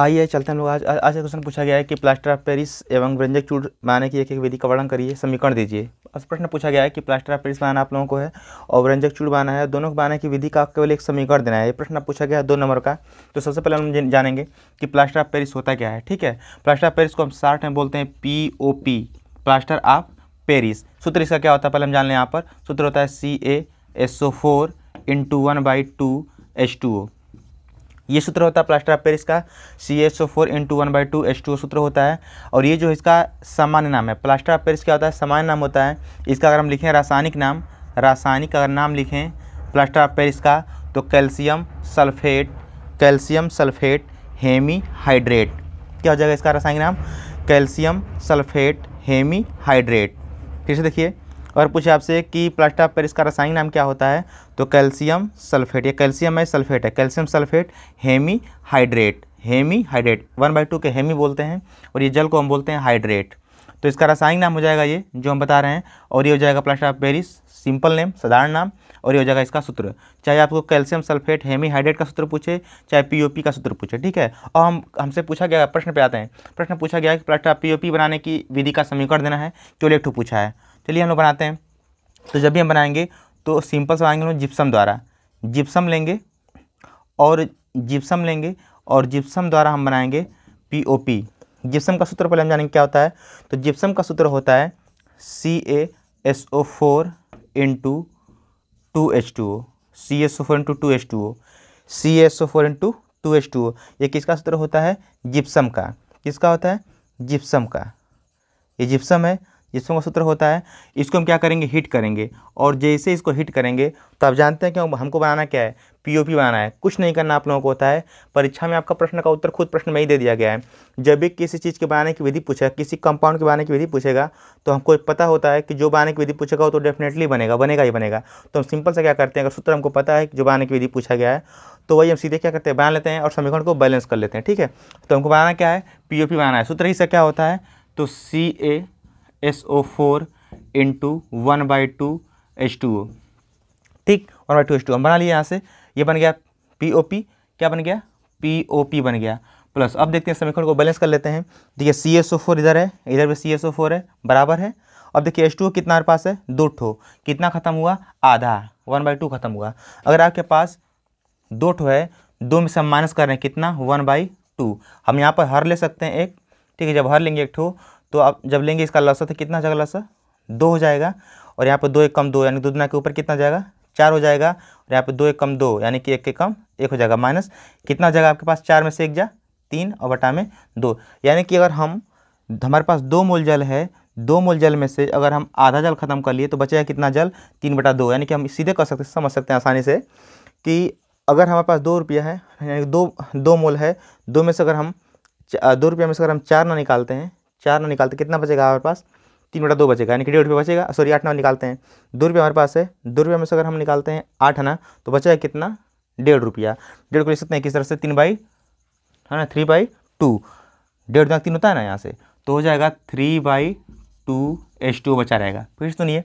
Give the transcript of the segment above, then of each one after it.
आइए चलते हम लोग आज आज का क्वेश्चन पूछा गया है कि प्लास्टर ऑफ पेरिस एवं व्यंजक चूड़ माने की एक एक विधि का वर्णन करिए समीकरण दीजिए अब प्रश्न पूछा गया है कि प्लास्टर ऑफ पेरिस बनाना आप लोगों को है और व्यंजक चूड़ बनाना है दोनों को बनाने की विधि का केवल एक समीकरण देना है ये प्रश्न पूछा गया है दो नंबर का तो सबसे पहले हम जानेंगे कि प्लास्टर ऑफ पेरिस होता क्या है ठीक है प्लास्टर ऑफ पेरिस को हम शार्ट में बोलते हैं P O P plaster of Paris सूत्र इसका क्या होता है पहले हम जान लें यहाँ पर सूत्र होता है C A S O four into one by two H two O ये सूत्र होता है प्लास्टर ऑफ पेरिस का C S O four into one by two H two सूत्र होता है और ये जो इसका सामान्य नाम है प्लास्टर ऑफ पेरिस क्या होता है सामान्य नाम होता है इसका अगर हम लिखें रासायनिक नाम रासायनिक अगर नाम लिखें प्लास्टर ऑफ पेरिस का तो calcium sulphate calcium sulphate hemihydrate क्या हो जाएगा इसका रासायनिक नाम कैल्शियम सल्फेट हेमी हाइड्रेट फिर से देखिए और पूछे आपसे कि प्लास्टर ऑफ पेरिस का रासायनिक नाम क्या होता है तो कैल्शियम सल्फेट या कैल्शियम है सल्फेट है calcium sulphate hemihydrate hemihydrate one by two के हेमी बोलते हैं और ये जल को हम बोलते हैं हाइड्रेट तो इसका रासायनिक नाम हो जाएगा ये जो हम बता रहे हैं और ये हो जाएगा plaster of Paris simple name साधारण नाम और ये हो जाएगा इसका सूत्र चाहे आपको कैल्शियम सल्फेट हेमी हाइड्रेट का सूत्र पूछे चाहे पीओपी का सूत्र पूछे ठीक है और हम हमसे पूछा गया प्रश्न पे आते हैं प्रश्न पूछा गया कि प्लास्टर ऑफ पीओपी बनाने की विधि का समीकरण देना है केवल एक पूछा है चलिए हम लोग बनाते हैं तो जब भी हम बनाएंगे तो सिंपल से बनाएंगे हम लोग जिप्सम द्वारा जिप्सम लेंगे और जिप्सम लेंगे और जिप्सम द्वारा हम बनाएंगे पी ओ पी जिप्सम का सूत्र पहले हम जानेंगे क्या होता है तो जिप्सम का सूत्र होता है C A S O four into two H two O C S O four into two H two O C S O four into two H two O ये किसका सूत्र होता है जिप्सम का किसका होता है जिप्सम का ये जिप्सम है जिसमें का सूत्र होता है इसको हम क्या करेंगे हिट करेंगे और जैसे इसको हिट करेंगे तो आप जानते हैं कि हमको बनाना क्या है पीओपी बनाना है कुछ नहीं करना आप लोगों को होता है परीक्षा में आपका प्रश्न का उत्तर खुद प्रश्न में ही दे दिया गया है जब भी किसी चीज़ के बनाने की विधि पूछेगा किसी कंपाउंड के बनाने की विधि पूछेगा तो हमको पता होता है कि जो बनाने की विधि पूछेगा तो डेफिनेटली बनेगा बनेगा ही बनेगा तो हम सिंपल से क्या करते हैं अगर सूत्र हमको पता है कि जो बनाने की विधि पूछा गया है तो वही हम सीधे क्या करते हैं बना लेते हैं और समीकरण को बैलेंस कर लेते हैं ठीक है तो हमको बनाना क्या है पी बनाना है सूत्र ही से क्या होता है तो C A S O four into one by two H two O ठीक one by two H two हम बना लिए यहाँ से ये बन गया पी ओ पी क्या बन गया पी ओ पी बन गया प्लस अब देखते हैं समीकरण को बैलेंस कर लेते हैं देखिए सी एस ओ फोर इधर है इधर भी सी एस ओ फोर है बराबर है अब देखिए एस टू कितना हमारे पास है दो ठो कितना ख़त्म हुआ आधा वन बाई टू खत्म हुआ अगर आपके पास दो ठो है दो में से हम माइनस कर रहे हैं कितना वन बाई टू हम यहाँ पर हर ले सकते हैं एक ठीक है जब हर लेंगे एक ठो तो आप जब लेंगे इसका लसा तो कितना जगह जाएगा लसा दो हो जाएगा और यहाँ पर दो एक कम दो यानी दो दुना के ऊपर कितना जाएगा चार हो जाएगा और यहाँ पर दो एक कम दो यानी कि एक के कम एक हो जाएगा माइनस कितना जगह जाएगा आपके पास चार में से एक जा तीन और बटा में दो यानी कि अगर हम हमारे पास दो मोल जल है दो मोल जल में से अगर हम आधा जल खत्म कर लिए तो बचेगा कितना जल तीन बटा दो यानी कि हम सीधे कर सकते समझ सकते हैं आसानी से कि अगर हमारे पास दो रुपया है यानी दो दो मोल है दो में से अगर हम दो रुपया में से अगर हम चार ना निकालते हैं चार नौ निकालते कितना बचेगा हमारे पास तीन बटा दो बचेगा यानी कि डेढ़ रुपये बचेगा सॉरी आठ नौ निकालते हैं दो रुपये हमारे पास है दो रुपये में से अगर हम निकालते हैं आठ आना तो बचेगा कितना डेढ़ रुपया डेढ़ को सकते हैं किस तरह से तीन बाई है ना थ्री बाई टू डेढ़ तीन होता है ना यहाँ से तो हो जाएगा three by two H two बचा रहेगा फिर सुनिए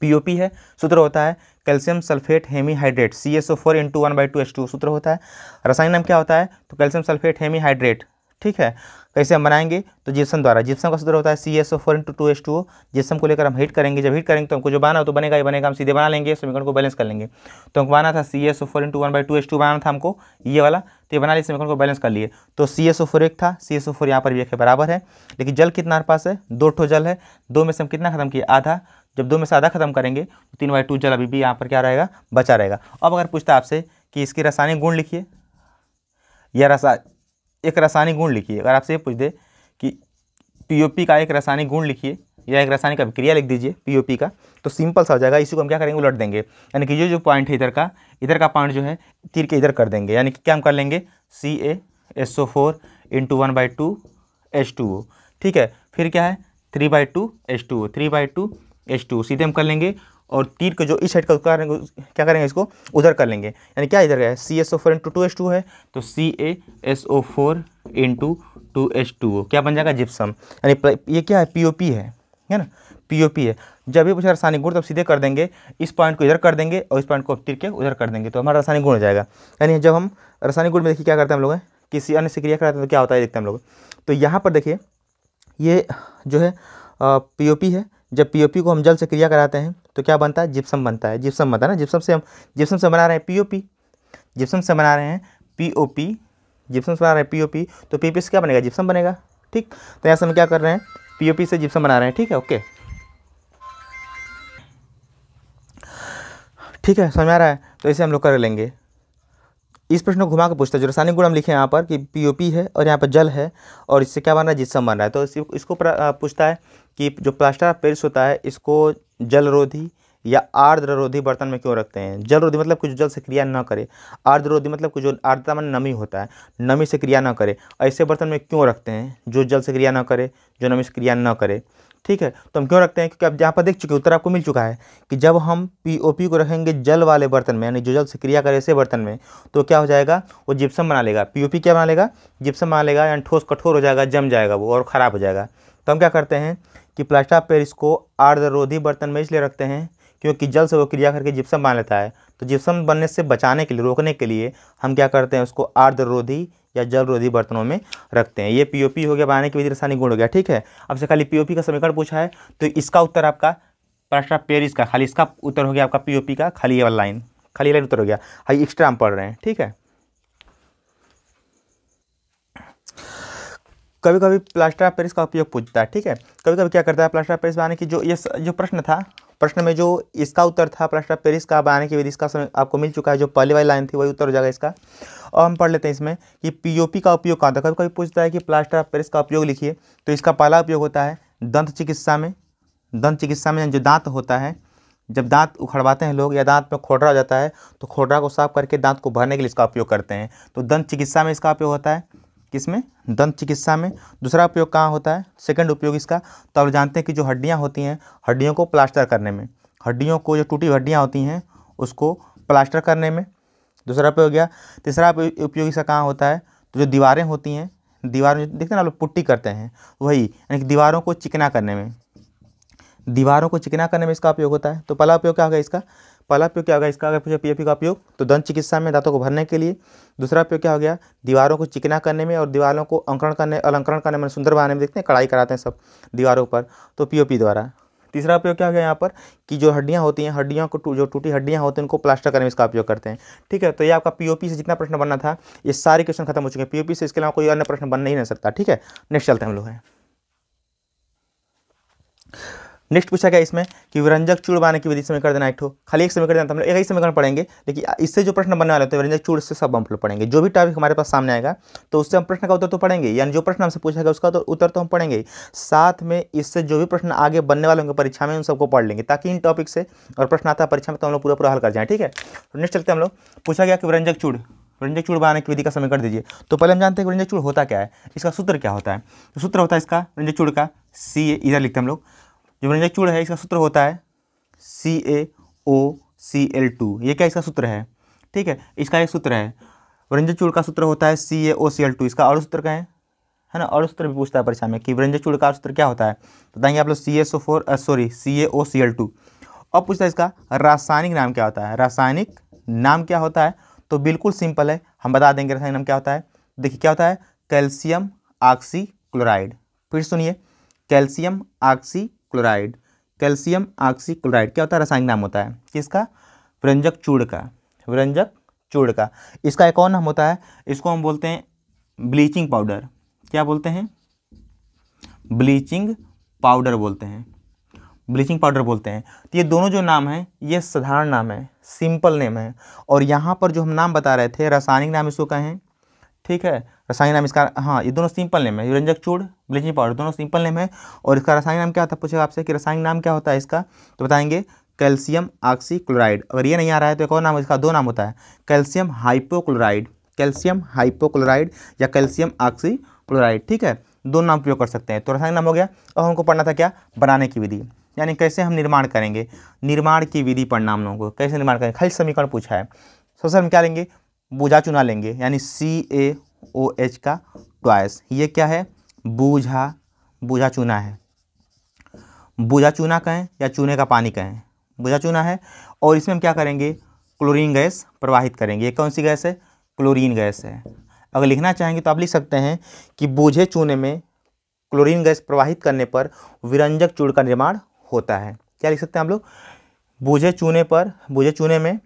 पी ओ पी है सूत्र होता है calcium sulphate hemihydrate C S O four into one by two H two सूत्र होता है रसायन नाम क्या होता है तो कैल्शियम सल्फेट हेमीहाइड्रेट ठीक है कैसे हम बनाएंगे तो जिप्सम द्वारा जिप्सम का सूत्र होता है C S O four into two S two O gypsum को लेकर हम हीट करेंगे जब हीट करेंगे तो हमको जो बना हो तो बनेगा ही बनेगा हम सीधे बना लेंगे समीकरण को बैलेंस कर लेंगे तो हमको बना था C S O four into one by two S two बनाना था हमको ये वाला तो ये बना लिए समीकरण को बैलेंस कर लिए तो सी एस ओ फोर एक था सी एस ओ फोर यहाँ पर भी एक है बराबर है लेकिन जल कितना हमारे पास है दो ठो जल है दो में से हम कितना खत्म किया आधा जब दो में से आधा खत्म करेंगे तो तीन बाई टू जल अभी भी यहाँ पर क्या रहेगा बचा रहेगा अब अगर पूछता आपसे कि इसकी रासायनिक गुण लिखिए या रसा एक रासायनिक गुण लिखिए अगर आपसे ये पूछ दे कि पीओपी का एक रासायनिक गुण लिखिए या एक रासायनिक अभिक्रिया लिख दीजिए पीओपी का तो सिंपल सा हो जाएगा इसी को हम क्या करेंगे उलट देंगे यानी कि ये जो पॉइंट है इधर का इधर का पॉइंट जो है तीर के इधर कर देंगे यानी कि क्या हम कर लेंगे C A S O four into one by two H two O ठीक है फिर क्या है three by two H two O three by two H two सीधे हम कर लेंगे और तीर के जो इस साइड का क्या करेंगे क्या करेंगे इसको उधर कर लेंगे यानी क्या इधर गया C S O four into two H two है तो C A S O four into two H two O क्या बन जाएगा जिप्सम यानी ये क्या है पी ओ पी है है ना पी ओ पी है जब भी पूछा रासायनिक गुण तब तो सीधे कर देंगे इस पॉइंट को इधर कर देंगे और इस पॉइंट को तिर के उधर कर देंगे तो हमारा रासायनिक गुण हो जाएगा यानी जब हम रासायनिक गुण में देखिए क्या करते हैं हम लोग किसी अन्य से क्रिया कराते हैं तो क्या होता है देखते हैं हम लोग तो यहाँ पर देखिए ये जो है पी ओ पी है जब पी ओ पी को हम जल से क्रिया कराते हैं तो क्या बनता है जिप्सम बनता है जिप्सम बनता है ना जिप्सम से हम जिप्सम से बना रहे हैं पीओपी जिप्सम से बना रहे हैं पीओपी जिप्सम से बना रहे हैं पीओपी तो पी से क्या बनेगा जिप्सम बनेगा ठीक तो यहाँ से हम क्या कर रहे हैं पीओपी से जिप्सम बना रहे हैं ठीक है ओके ठीक है समझ आ रहा है तो इसे हम लोग कर लेंगे इस प्रश्न को घुमा के पूछता है जो रासायनिक गुण हम लिखे यहाँ पर कि पीओपी है और यहाँ पर जल है और इससे क्या बन रहा है जिसम बन रहा है तो इसको पूछता है कि जो प्लास्टर ऑफ पेरिस होता है इसको जलरोधी या आर्द्ररोधी बर्तन में क्यों रखते हैं जलरोधी मतलब कुछ जल से क्रिया ना करे आर्द्ररोधी मतलब कुछ जो आर्द्रता में नमी होता है नमी से क्रिया ना करे ऐसे बर्तन में क्यों रखते हैं जो जल से क्रिया ना करे जो नमी से क्रिया ना करे ठीक है तो हम क्यों रखते हैं क्योंकि आप यहाँ पर देख चुके उत्तर आपको मिल चुका है कि जब हम पी ओ पी को रखेंगे जल वाले बर्तन में यानी जो जल से क्रिया करे ऐसे बर्तन में तो क्या हो जाएगा वो जिप्सम बना लेगा पी ओ पी क्या बना लेगा जिप्सम बना लेगा यानी ठोस कठोर हो जाएगा जम जाएगा वो और ख़राब हो जाएगा तो हम क्या करते हैं कि प्लास्टर ऑफ पेरिस को आर्द्ररोधी बर्तन में इसलिए रखते हैं क्योंकि जल से वो क्रिया करके जिप्सम बना लेता है तो जिप्सम बनने से बचाने के लिए रोकने के लिए हम क्या करते हैं उसको आर्द्ररोधी या जल रोधी बर्तनों में रखते हैं ये पीओपी हो गया बनाने की विधि रासायनिक गुण हो गया ठीक है से खाली पीओपी का समीकरण पूछा है तो इसका उत्तर आपका प्रश्न पेरिस का खाली इसका उत्तर हो गया आपका पीओपी का खाली वाला लाइन खाली लाइन उत्तर हो गया हाई एक्स्ट्रा हम पढ़ रहे हैं ठीक है कभी कभी प्लास्टर ऑफ पेरिस का उपयोग पूछता है ठीक है कभी कभी क्या करता है प्लास्टर ऑफ पेरिस बनाने की जो ये जो प्रश्न था प्रश्न में जो इसका उत्तर था प्रश्न पेरिस का बनाने की विधि इसका समय आपको मिल चुका है जो पहली वाली लाइन थी वही उत्तर हो जाएगा इसका और हम पढ़ लेते हैं इसमें कि पीओपी का उपयोग कहाँ था कभी कभी पूछता है कि प्लास्टर ऑफ पेरिस का उपयोग लिखिए तो इसका पहला उपयोग होता है दंत चिकित्सा में दंत चिकित्सा में जो दांत होता है जब दांत उखड़वाते हैं लोग या दांत में खोटरा हो जाता है तो खोटरा को साफ करके दांत को भरने के लिए इसका उपयोग करते हैं तो दंत चिकित्सा में इसका उपयोग होता है किस में दंत चिकित्सा में दूसरा उपयोग कहाँ होता है सेकंड उपयोग इसका तो आप जानते हैं कि जो हड्डियाँ होती हैं हड्डियों को प्लास्टर करने में हड्डियों को जो टूटी हड्डियाँ होती हैं उसको प्लास्टर करने में दूसरा उपयोग गया तीसरा उपयोग इसका कहाँ होता है तो जो दीवारें होती हैं दीवार देखते हैं ना लोग पुट्टी करते हैं वही यानी कि दीवारों को चिकना करने में दीवारों को चिकना करने में इसका उपयोग होता है तो पहला उपयोग क्या होगा इसका पहला उपयोग क्या होगा इसका अगर पूछे पीएफपी का उपयोग तो दंत चिकित्सा में दांतों को भरने के लिए दूसरा उपयोग क्या हो गया दीवारों को चिकना करने में और दीवारों को अंकरण करने अलंकरण करने में सुंदर बनाने में देखते हैं कड़ाई कराते हैं सब दीवारों पर तो पीओपी द्वारा तीसरा उपयोग क्या हो गया यहाँ पर कि जो हड्डियाँ होती हैं हड्डियों को जो टूटी हड्डियाँ होती हैं उनको प्लास्टर करने में इसका उपयोग करते हैं ठीक है तो ये आपका पीओपी से जितना प्रश्न बनना था ये सारे क्वेश्चन खत्म हो चुके हैं पीओपी से इसके अलावा कोई अन्य प्रश्न बन नहीं सकता ठीक है नेक्स्ट चलते हैं हम लोग हैं नेक्स्ट पूछा गया इसमें कि विरंजक चूड़ बनाने की विधि कर देना एक खाली एक कर देना तो हम लोग एक ही करना पढ़ेंगे लेकिन इससे जो प्रश्न बनने वाले होते हैं विरंजक चूड़ से सब हम लोग पढ़ेंगे जो भी टॉपिक हमारे पास सामने आएगा तो उससे हम प्रश्न का उत्तर तो पढ़ेंगे यानी जो प्रश्न हमसे पूछा गया उसका तो उत्तर तो हम पढ़ेंगे साथ में इससे जो भी प्रश्न आगे बनने वाले होंगे परीक्षा में उन सबको पढ़ लेंगे ताकि इन टॉपिक से और प्रश्न आता है परीक्षा में तो हम लोग पूरा पूरा हल कर जाए ठीक है तो नेक्स्ट चलते हम लोग पूछा गया कि विरंजक चूड़ व्यंजक चूड़ बनाने की विधि का समीकरण दीजिए तो पहले हम जानते हैं कि व्यंजक चूड़ होता क्या है इसका सूत्र क्या होता है तो सूत्र होता है इसका व्यंजक चूड़ का सी इधर लिखते हैं हम लोग जो व्यंजक चूर्ण है इसका सूत्र होता है C A O C L to ये क्या इसका सूत्र है ठीक है इसका एक सूत्र है व्यंजक चूर्ण का सूत्र होता है C A O C L to इसका और सूत्र क्या है है ना और सूत्र भी पूछता है परीक्षा में कि व्यंजक चूर्ण का सूत्र क्या होता है तो बताएंगे आप लोग C S O four sorry C A O C L two अब पूछता है इसका रासायनिक नाम क्या होता है रासायनिक नाम क्या होता है तो बिल्कुल सिंपल है हम बता देंगे रासायनिक नाम क्या होता है देखिए क्या होता है कैल्शियम ऑक्सी क्लोराइड फिर सुनिए calcium oxychloride calcium oxychloride क्या होता है रासायनिक नाम होता है किसका व्यंजक चूड़ का व्यंजक चूड़ का इसका एक और नाम होता है इसको हम बोलते हैं ब्लीचिंग पाउडर क्या बोलते हैं ब्लीचिंग पाउडर बोलते हैं ब्लीचिंग पाउडर बोलते हैं तो ये दोनों जो नाम हैं ये साधारण नाम है सिंपल नेम है और यहाँ पर जो हम नाम बता रहे थे रासायनिक नाम इसको कहें ठीक है रसायन नाम इसका हाँ ये दोनों सिंपल नेम है यूरंजक चूड़ ब्लीचिंग पाउडर दोनों सिंपल नेम है और इसका रसायन नाम क्या था पूछेगा आपसे कि रसायन नाम क्या होता है इसका तो बताएंगे कैल्शियम ऑक्सी क्लोराइड अगर ये नहीं आ रहा है तो एक और नाम इसका दो नाम होता है कैल्शियम हाइपोक्लोराइड कैल्शियम हाइपोक्लोराइड या कैल्शियम ऑक्सी क्लोराइड ठीक है दोनों नाम प्रयोग कर सकते हैं तो रसायन नाम हो गया और हमको पढ़ना था क्या बनाने की विधि यानी कैसे हम निर्माण करेंगे निर्माण की विधि पढ़ना हम लोगों को कैसे निर्माण करेंगे खाली समीकरण पूछा है सबसे हम क्या लेंगे बूझा चुना लेंगे यानी सी ए ओ एच का ट्वाइस ये क्या है बूझा बूझा चूना है बूझा चूना कहें या चूने का पानी कहें बूझा चूना है और इसमें हम क्या करेंगे क्लोरीन गैस प्रवाहित करेंगे ये कौन सी गैस है क्लोरीन गैस है अगर लिखना चाहेंगे तो आप लिख सकते हैं कि बूझे चूने में क्लोरीन गैस प्रवाहित करने पर विरंजक चूड़ का निर्माण होता है क्या लिख सकते हैं हम लोग बूझे चूने पर बूझे चूने में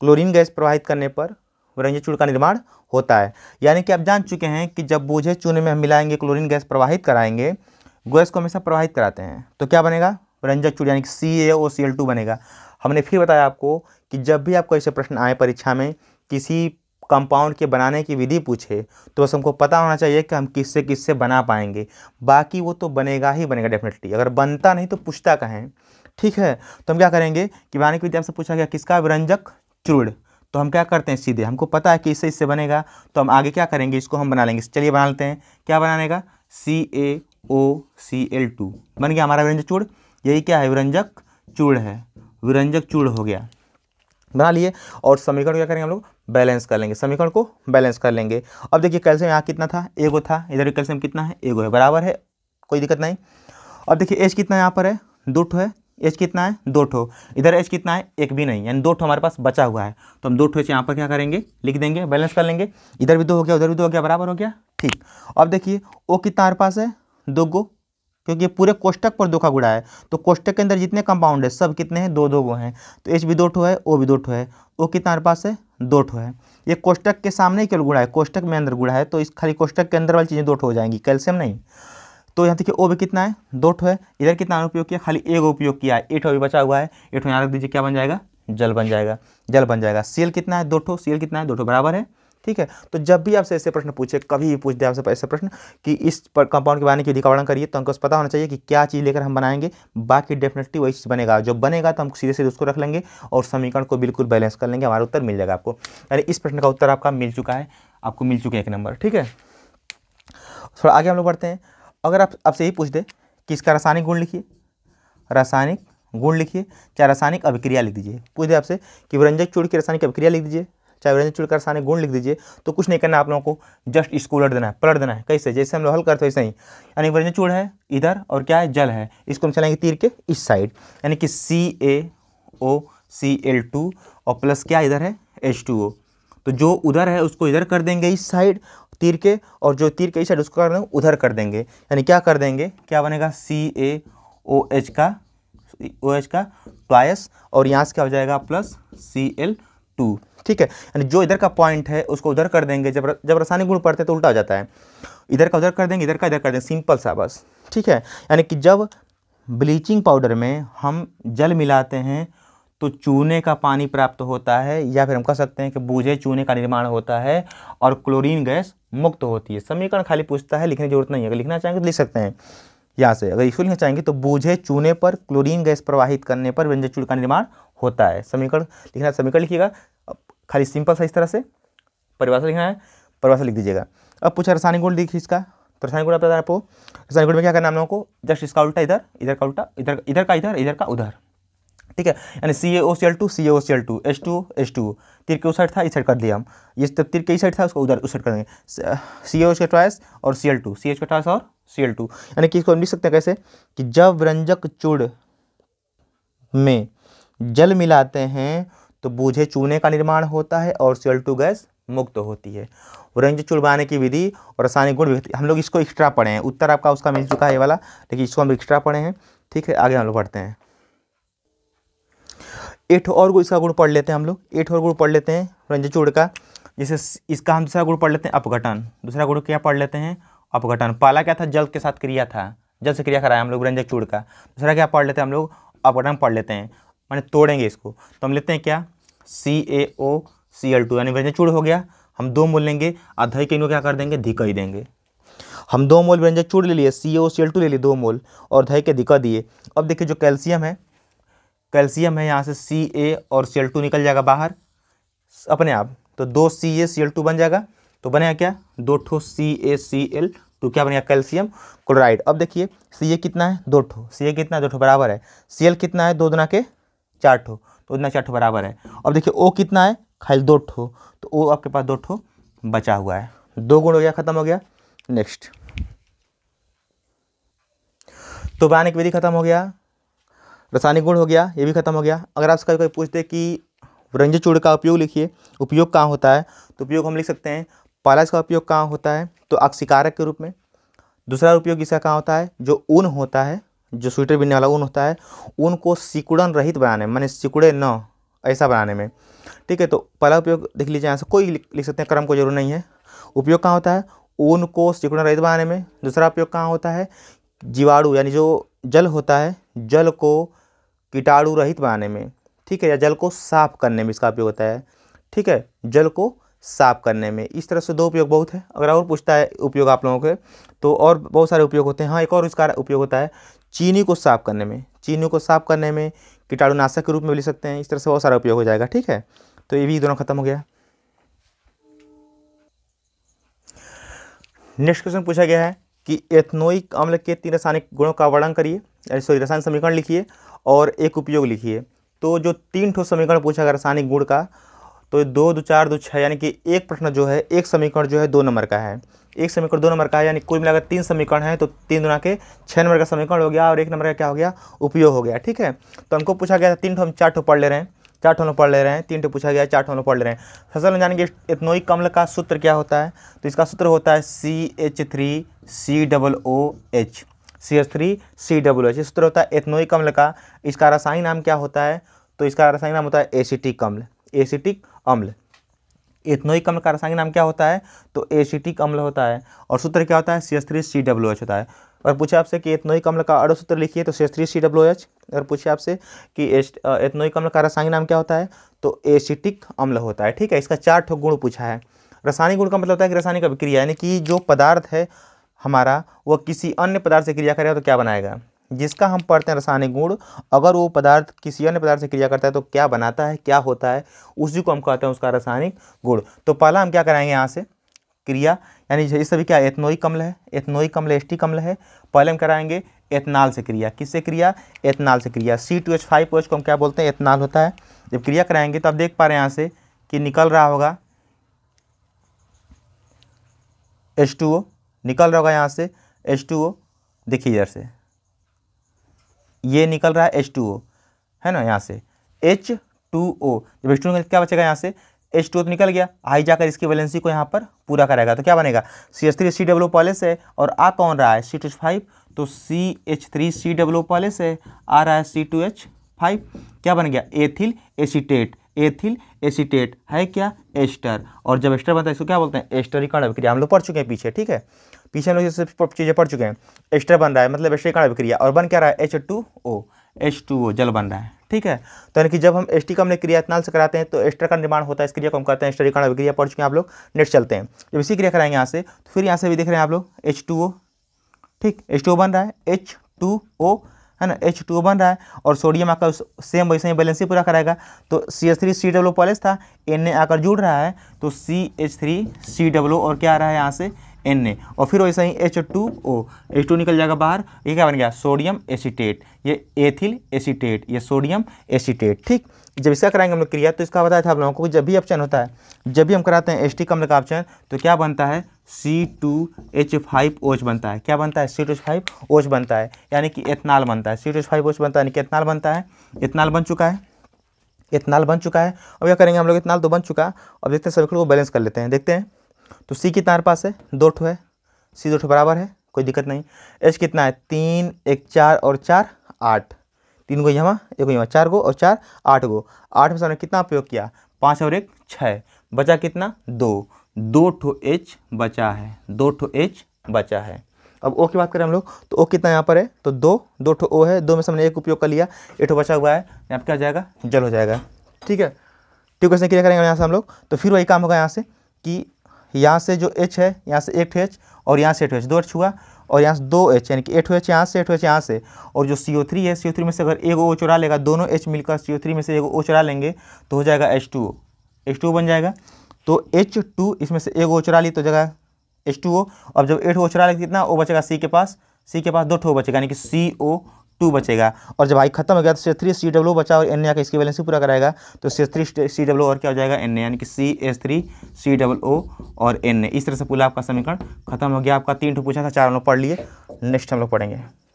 क्लोरीन गैस प्रवाहित करने पर व्यंजक चूड़ का निर्माण होता है यानी कि आप जान चुके हैं कि जब बोझे चूने में हम मिलाएंगे क्लोरीन गैस प्रवाहित कराएंगे गैस को हमेशा प्रवाहित कराते हैं तो क्या बनेगा रंजक चूड़ यानी कि C A O C L to बनेगा हमने फिर बताया आपको कि जब भी आपको ऐसे प्रश्न आए परीक्षा में किसी कंपाउंड के बनाने की विधि पूछे तो बस हमको पता होना चाहिए कि हम किससे किससे बना पाएंगे बाकी वो तो बनेगा ही बनेगा डेफिनेटली अगर बनता नहीं तो पूछता कहें ठीक है तो हम क्या करेंगे कि वाणी की विधि आपसे पूछा गया किसका विरंजक चूर्ण तो हम क्या करते हैं सीधे हमको पता है कि इससे इससे बनेगा तो हम आगे क्या करेंगे इसको हम बना लेंगे चलिए बना लेते हैं क्या बनाने का सी A O C L to बन गया हमारा विरंजक चूड़ यही क्या है विरंजक चूड़ है विरंजक चूड़ हो गया बना लिए और समीकरण क्या करेंगे हम लोग बैलेंस कर लेंगे समीकरण को बैलेंस कर लेंगे अब देखिए कैल्शियम यहाँ कितना था एगो था इधर भी कैल्शियम कितना है एगो है बराबर है कोई दिक्कत नहीं अब देखिए एज कितना यहाँ पर है दो है एच कितना है दो ठो इधर एच कितना है एक भी नहीं यानी दो ठो हमारे पास बचा हुआ है तो हम दो ठो एच यहाँ पर क्या करेंगे लिख देंगे बैलेंस कर लेंगे इधर भी दो हो गया उधर भी दो हो गया बराबर हो गया ठीक अब देखिए ओ कितना हमारे पास है दो गो क्योंकि पूरे कोष्टक पर दो का गुड़ा है तो कोष्टक के अंदर जितने कंपाउंड है सब कितने हैं दो दो गो हैं तो एच भी दो ठो है ओ भी दो ठो है ओ कितना हमारे पास है दो ठो है ये कोष्टक के सामने ही केवल गुड़ा है कोष्टक में अंदर गुड़ा है तो इस खाली कोष्टक के अंदर वाली चीज़ें दो ठो हो जाएंगी कैल्शियम नहीं तो यहाँ देखिए ओ भी कितना है दो ठो है इधर कितना उपयोग किया खाली एक उपयोग किया है एठो भी बचा हुआ है एठो यहाँ रख दीजिए क्या बन जाएगा जल बन जाएगा जल बन जाएगा सील कितना है दो ठो सील कितना है दो ठो बराबर है ठीक है तो जब भी आपसे ऐसे प्रश्न पूछे कभी भी पूछ दे आपसे ऐसे प्रश्न कि इस कंपाउंड के बनाने की विधि का वर्णन करिए तो हमको पता होना चाहिए कि क्या चीज़ लेकर हम बनाएंगे बाकी डेफिनेटली वही चीज़ बनेगा जो बनेगा तो हम सीधे सीधे उसको रख लेंगे और समीकरण को बिल्कुल बैलेंस कर लेंगे हमारा उत्तर मिल जाएगा आपको यानी इस प्रश्न का उत्तर आपका मिल चुका है आपको मिल चुका है एक नंबर ठीक है थोड़ा आगे हम लोग बढ़ते हैं अगर आप आपसे यही पूछ दे कि इसका रासायनिक गुण लिखिए रासायनिक गुण लिखिए चाहे रासायनिक अभिक्रिया लिख दीजिए पूछ दे आपसे कि विरंजक चूड़ की रासायनिक अभिक्रिया लिख दीजिए चाहे विरंजक चूड़ का रासायनिक गुण लिख दीजिए तो कुछ नहीं करना आप लोगों को जस्ट इसको उलट देना है पलट देना है कैसे जैसे हम लोग हल करते वैसे ही यानी वरंजक चूड़ है इधर और क्या है जल है इसको हम चलाएंगे तीर के इस साइड यानी कि C A O C L two और प्लस क्या इधर है एच टू ओ तो जो उधर है उसको इधर कर देंगे इस साइड तीर के और जो तीर के इस साइड उसको कर देंगे उधर कर देंगे यानी क्या कर देंगे क्या बनेगा सी ए ओ एच का ओ एच का ट्वाइस और यहाँ से क्या हो जाएगा प्लस सी एल टू ठीक है यानी जो इधर का पॉइंट है उसको उधर कर देंगे जब जब रासायनिक गुण पड़ते हैं तो उल्टा हो जाता है इधर का उधर कर देंगे इधर का इधर कर देंगे सिंपल सा बस ठीक है यानी कि जब ब्लीचिंग पाउडर में हम जल मिलाते हैं तो चूने का पानी प्राप्त होता है या फिर हम कह सकते हैं कि बूझे चूने का निर्माण होता है और क्लोरीन गैस मुक्त होती है समीकरण खाली पूछता है लिखने की जरूरत नहीं है अगर लिखना चाहेंगे तो लिख सकते हैं यहाँ से अगर इसको लिखना चाहेंगे तो बूझे चूने पर क्लोरीन गैस प्रवाहित करने पर व्यंजन चूड़ का निर्माण होता है समीकरण लिखना समीकरण लिखिएगा खाली सिंपल सा इस तरह से परिभाषा लिखना है परिभाषा लिख दीजिएगा अब पूछा रासायनिक गुण लिखिए इसका तो रासायनिक गुण बता आपको रासायनिक गुण में क्या करना हम लोगों को जस्ट इसका उल्टा इधर इधर का उल्टा इधर इधर का इधर इधर का उधर ठीक है यानी C A O C L two C A O C L two H two H two तिर के उस साइड था इस साइड कर दिया हम इस तब तो तिर के इस साइड था उसको उधर उस साइड कर देंगे सी एच का ट्राइस और C L two C H का ट्राइस और सी एल टू यानी कि इसको हम लिख सकते हैं कैसे कि जब रंजक चूड़ में जल मिलाते हैं तो बूझे चूने का निर्माण होता है और सी एल टू गैस मुक्त होती है रंजक चूड़ बनाने की विधि और रासायनिक गुण हम लोग इसको एक्स्ट्रा पढ़े हैं उत्तर आपका उसका मिल चुका है ये वाला लेकिन इसको हम एक्स्ट्रा पढ़े हैं ठीक है आगे हम लोग पढ़ते हैं एठ और गुण इसका गुण पढ़ लेते हैं हम लोग एठ और गुण पढ़ लेते हैं रंजन चूड़ का जैसे इसका हम दूसरा गुण पढ़ लेते हैं अपघटन दूसरा गुण क्या पढ़ लेते हैं अपघटन पाला क्या था जल के साथ क्रिया था जल से क्रिया कराया हम लोग रंजक चूड़ का दूसरा क्या पढ़ लेते हैं हम लोग अपघटन पढ़ लेते हैं मैंने तोड़ेंगे इसको तो हम लेते हैं क्या सी A O C L to यानी व्यंजन चूड़ हो गया हम दो मोल लेंगे आधा के इनको क्या कर देंगे धिका ही देंगे हम दो मोल व्यंजन चूड़ ले लिए सी A O C L to ले लिए दो मोल और धय के धिका दिए अब देखिए जो कैल्शियम है कैल्शियम है यहाँ से सी ए और सी एल टू निकल जाएगा बाहर अपने आप तो दो सी ए सी एल टू बन जाएगा तो बनेगा क्या दो ठो सी ए सी एल टू क्या बनेगा कैल्शियम क्लोराइड अब देखिए सी ए कितना है दो ठो सी ए कितना है दो ठो बराबर है सी एल कितना है दो दुना के चार ठो तो दुना चार ठो बराबर है अब देखिए ओ कितना है खाली दो ठो तो ओ आपके पास दो ठो बचा हुआ है दो गुण हो गया खत्म हो गया नेक्स्ट तो की विधि खत्म हो गया रासायनिक गुण हो गया ये भी खत्म हो गया अगर आप कभी कोई पूछते कि रंजन चूड़ का उपयोग लिखिए उपयोग कहाँ होता है तो उपयोग हम लिख सकते हैं पालाज का उपयोग कहाँ होता है तो अक्सिकारक के रूप में दूसरा उपयोग इसका कहाँ होता है जो ऊन होता है जो स्वेटर बिनने वाला ऊन होता है ऊन को सिकुड़न रहित बनाने में मैंने सिकुड़े न ऐसा बनाने में ठीक है तो पहला उपयोग देख लीजिए यहाँ से कोई लिख सकते हैं क्रम को जरूर नहीं है उपयोग कहाँ होता है ऊन को सिकुड़न रहित बनाने में दूसरा उपयोग कहाँ होता है जीवाणु यानी जो जल होता है जल को कीटाणु रहित बनाने में ठीक है या जल को साफ करने में इसका उपयोग होता है ठीक है जल को साफ करने में इस तरह से दो उपयोग बहुत है अगर और पूछता है उपयोग आप लोगों के तो और बहुत सारे उपयोग होते हैं हाँ एक और इसका उपयोग होता है चीनी को साफ करने में चीनी को साफ करने में कीटाणुनाशक के रूप में ले सकते हैं इस तरह से बहुत सारा उपयोग हो जाएगा ठीक है तो ये भी दोनों खत्म हो गया नेक्स्ट क्वेश्चन पूछा गया है कि एथनोइक अम्ल के तीन रासायनिक गुणों का वर्णन करिए सॉरी रासायनिक समीकरण लिखिए और एक उपयोग लिखिए तो जो तीन ठो समीकरण पूछा गया रासायनिक गुण का तो दो दो चार दो छः यानी कि एक प्रश्न जो है एक समीकरण जो है दो नंबर का है एक समीकरण दो नंबर का है यानी कुल मिलाकर तीन समीकरण है तो तीन दुना के छः नंबर का समीकरण हो गया और एक नंबर का क्या हो गया उपयोग हो गया ठीक है तो हमको पूछा गया था तीन ठो हम चार ठो पढ़ ले रहे हैं चार ठोलों पढ़ ले रहे हैं तीन ठो पूछा गया चार ठोलों पढ़ ले रहे हैं फसल में जानेंगे इतनोई कमल का सूत्र क्या होता है तो इसका सूत्र होता है C H three C double O H C S three C W H इस तरह होता है एथनोइक अम्ल का इसका रासायनिक नाम क्या होता है तो इसका रासायनिक नाम होता है एसिटिक अम्ल एसिटिक अम्ल एथनोइक अम्ल का रासायनिक नाम क्या होता है तो एसिटिक अम्ल होता है और सूत्र क्या होता है C S three C W H होता है और पूछे आपसे कि एथनोइक अम्ल का अड़ो सूत्र लिखिए तो C S three C W H और पूछे आपसे कि एथनोइक अम्ल का रासायनिक नाम क्या होता है तो एसिटिक अम्ल होता है ठीक है इसका चार ठो गुण पूछा है रासायनिक गुण का मतलब होता है कि रासायनिक अभिक्रिया यानी कि जो पदार्थ है हमारा वह किसी अन्य पदार्थ से क्रिया करेगा तो क्या बनाएगा जिसका हम पढ़ते हैं रासायनिक गुण अगर वो पदार्थ किसी अन्य पदार्थ से क्रिया करता है तो क्या बनाता है क्या होता है उसी को हम कहते हैं उसका रासायनिक गुण तो पहला हम क्या कराएंगे यहाँ से क्रिया यानी इस सभी क्या एथनोई कमल है एथनोई अम्ल एस्टी कमल है पहले हम कराएंगे एथनाल से क्रिया किससे क्रिया एथनाल से क्रिया सी टू एच फाइव को हम क्या बोलते हैं एथनाल होता है जब क्रिया कराएंगे तो आप देख पा रहे हैं यहाँ से कि निकल रहा होगा एच टू ओ निकल रहा होगा यहाँ से एच टू ओ देखिए इधर से ये निकल रहा है एच टू ओ है ना यहाँ से एच टू ओ जब एच टू क्या बचेगा यहाँ से एच टू ओ तो निकल गया आई जाकर इसकी वैलेंसी को यहाँ पर पूरा कराएगा तो क्या बनेगा C H three C W पॉलिस है और आ कौन रहा है सी टू एच फाइव तो C H three C W पॉलिस है आ रहा है सी टू एच फाइव क्या बन गया एथिल एसीटेट एथिल एसिटेट है क्या एस्टर और जब एस्टर बनता है इसको क्या बोलते हैं एस्टरीकरण अभिक्रिया हम लोग पढ़ चुके हैं पीछे ठीक है पीछे हम लोग जैसे चीज़ें पढ़ चुके हैं एस्टर बन रहा है मतलब एस्टरीकरण अभिक्रिया और बन क्या रहा है H two O H two O जल बन रहा है ठीक है तो यानी कि जब हम एस टी का हमने क्रिया इतनाल से कराते हैं तो एस्टर का निर्माण होता है इस क्रिया को हम करते हैं एस्टरीकरण अभिक्रिया पढ़ चुके हैं आप लोग नेक्स्ट चलते हैं जब इसी क्रिया कराएंगे यहाँ से तो फिर यहाँ से भी देख रहे हैं आप लोग एच टू ओ ठीक एच टू ओ बन रहा है एच टू ओ है ना एच टू बन रहा है और सोडियम आकर सेम वैसे ही बैलेंसी पूरा कराएगा तो C H three C W पॉलेस था एन ए आकर जुड़ रहा है तो C H three C W और क्या आ रहा है यहाँ से एन ए और फिर वैसे ही H two O H two निकल जाएगा बाहर ये क्या बन गया सोडियम एसीटेट ये एथिल एसीटेट ये सोडियम एसीटेट ठीक जब इसका कराएंगे हम लोग क्रिया तो इसका बताया था आप लोगों को जब भी ऑप्शन होता है जब भी हम कराते हैं एस टी कमल का ऑप्शन तो क्या बनता है सी टू एच फाइव ओच बनता है क्या बनता है सी टू एच फाइव ओच बनता है यानी कि एथनाल बनता है सी टू एच फाइव ओच बनता है यानी कि एथनाल बनता है एथनाल बन चुका है इथनाल बन चुका है अब क्या करेंगे हम लोग इथनाल तो बन चुका है अब देखते हैं सभी को बैलेंस कर लेते हैं देखते हैं तो सी कितना हमारे पास है दो ठो है सी दो ठो बराबर है कोई दिक्कत नहीं एच कितना है तीन एक चार और चार आठ तीन गो यहाँ एक यहाँ चार गो और चार आठ गो आठ में से हमने कितना प्रयोग किया पाँच और एक छः बचा कितना दो दो ठो एच बचा है दो ठो एच बचा है अब ओ की बात करें हम लोग तो ओ कितना यहाँ पर है तो दो दो ठो ओ है दो में से हमने एक उपयोग कर लिया ठो बचा हुआ है यहाँ पर क्या हो जाएगा जल हो जाएगा ठीक है ट्यूब क्वेश्चन क्लियर करेंगे यहाँ से हम लोग तो फिर वही काम होगा यहाँ से कि यहाँ से जो एच है यहाँ से एट एच और यहाँ से एट एच दो एच हुआ और यहाँ से दो एच यानी कि एट एच यहाँ से एट एच यहाँ से और जो सी ओ थ्री है सी ओ थ्री में से अगर एक ओ चुरा लेगा दोनों एच मिलकर सी ओ थ्री में से एक ओ चुरा लेंगे तो हो जाएगा H two O H two बन जाएगा तो एच टू इसमें से एक ओ चुरा ली तो जगह एच टू ओ अब जब एट ओ चुरा लेगा कितना ओ बचेगा सी के पास सी के पास दो ठो बचेगा यानी कि सी ओ टू बचेगा और जब आई खत्म हो गया तो सी थ्री सी डब्ल्यू बचा और एन ए आकर इसकी बैलेंस पूरा कराएगा तो सी थ्री सी डब्ल्यू और क्या हो जाएगा एन ए यानी कि C S three C W और एन ए इस तरह से पूरा आपका समीकरण खत्म हो गया आपका तीन टू पूछा था चार हम लोग पढ़ लिए नेक्स्ट हम लोग पढ़ेंगे